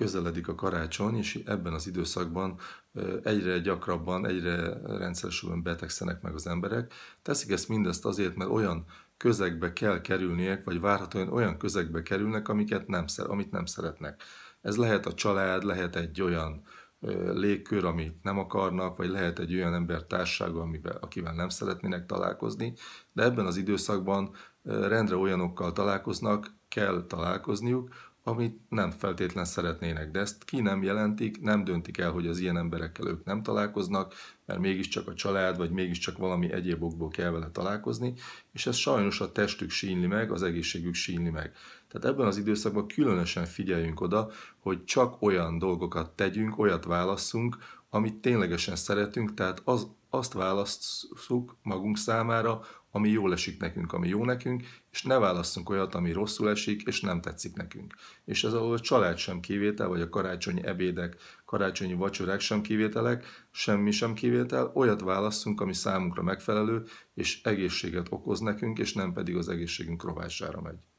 közeledik a karácsony, és ebben az időszakban egyre gyakrabban, egyre rendszeresülően betegszenek meg az emberek. Teszik ezt mindezt azért, mert olyan közegbe kell kerülniek, vagy várhatóan olyan közegbe kerülnek, amiket nem, amit nem szeretnek. Ez lehet a család, lehet egy olyan légkör, amit nem akarnak, vagy lehet egy olyan ember társága, amivel, akivel nem szeretnének találkozni, de ebben az időszakban rendre olyanokkal találkoznak, kell találkozniuk, amit nem feltétlen szeretnének, de ezt ki nem jelentik, nem döntik el, hogy az ilyen emberekkel ők nem találkoznak, mert mégiscsak a család, vagy mégiscsak valami egyéb okból kell vele találkozni, és ez sajnos a testük sínli meg, az egészségük sínli meg. Tehát ebben az időszakban különösen figyeljünk oda, hogy csak olyan dolgokat tegyünk, olyat válasszunk, amit ténylegesen szeretünk, tehát az, azt választjuk magunk számára, ami jól esik nekünk, ami jó nekünk, és ne válasszunk olyat, ami rosszul esik, és nem tetszik nekünk. És ez ahol a család sem kivétel, vagy a karácsonyi ebédek, karácsonyi vacsorák sem kivételek, semmi sem kivétel, olyat válasszunk, ami számunkra megfelelő, és egészséget okoz nekünk, és nem pedig az egészségünk rovására megy.